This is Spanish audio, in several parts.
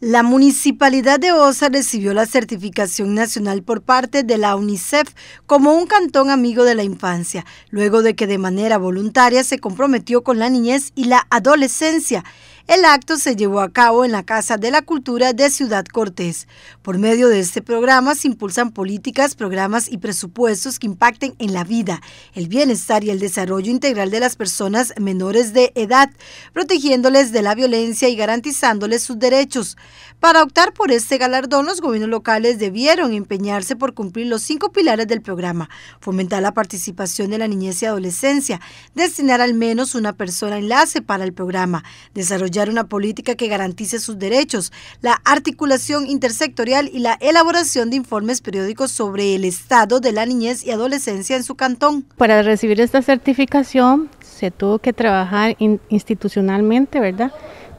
La municipalidad de Osa recibió la certificación nacional por parte de la UNICEF como un cantón amigo de la infancia, luego de que de manera voluntaria se comprometió con la niñez y la adolescencia el acto se llevó a cabo en la Casa de la Cultura de Ciudad Cortés. Por medio de este programa se impulsan políticas, programas y presupuestos que impacten en la vida, el bienestar y el desarrollo integral de las personas menores de edad, protegiéndoles de la violencia y garantizándoles sus derechos. Para optar por este galardón, los gobiernos locales debieron empeñarse por cumplir los cinco pilares del programa, fomentar la participación de la niñez y adolescencia, destinar al menos una persona enlace para el programa, desarrollar una política que garantice sus derechos, la articulación intersectorial y la elaboración de informes periódicos sobre el estado de la niñez y adolescencia en su cantón. Para recibir esta certificación se tuvo que trabajar institucionalmente, ¿verdad?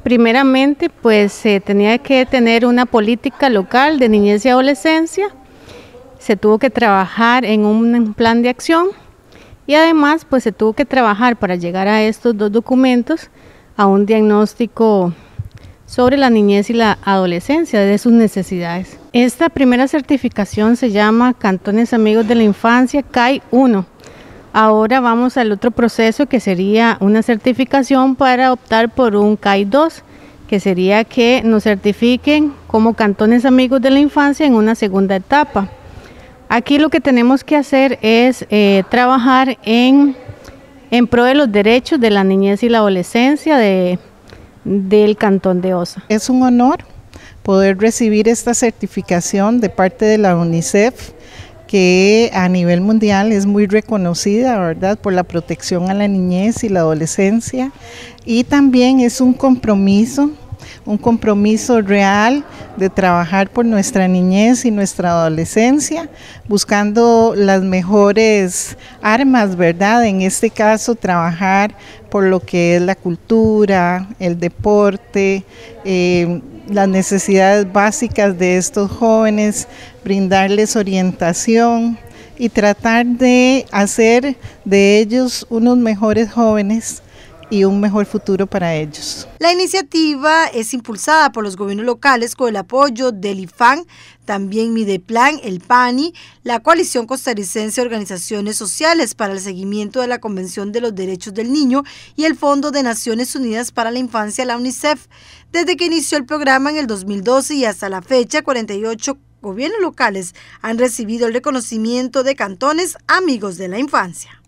Primeramente, pues se tenía que tener una política local de niñez y adolescencia, se tuvo que trabajar en un plan de acción y además pues se tuvo que trabajar para llegar a estos dos documentos a un diagnóstico sobre la niñez y la adolescencia, de sus necesidades. Esta primera certificación se llama Cantones Amigos de la Infancia, CAI 1. Ahora vamos al otro proceso que sería una certificación para optar por un CAI 2, que sería que nos certifiquen como Cantones Amigos de la Infancia en una segunda etapa. Aquí lo que tenemos que hacer es eh, trabajar en en pro de los derechos de la niñez y la adolescencia del Cantón de Osa. Es un honor poder recibir esta certificación de parte de la UNICEF que a nivel mundial es muy reconocida, ¿verdad?, por la protección a la niñez y la adolescencia. Y también es un compromiso, un compromiso real de trabajar por nuestra niñez y nuestra adolescencia, buscando las mejores armas, ¿verdad? En este caso, trabajar por lo que es la cultura, el deporte, eh, las necesidades básicas de estos jóvenes, brindarles orientación y tratar de hacer de ellos unos mejores jóvenes y un mejor futuro para ellos. La iniciativa es impulsada por los gobiernos locales con el apoyo del IFAN, también Mideplan, el PANI, la Coalición Costarricense de Organizaciones Sociales para el Seguimiento de la Convención de los Derechos del Niño y el Fondo de Naciones Unidas para la Infancia, la UNICEF. Desde que inició el programa en el 2012 y hasta la fecha, 48 gobiernos locales han recibido el reconocimiento de cantones amigos de la infancia.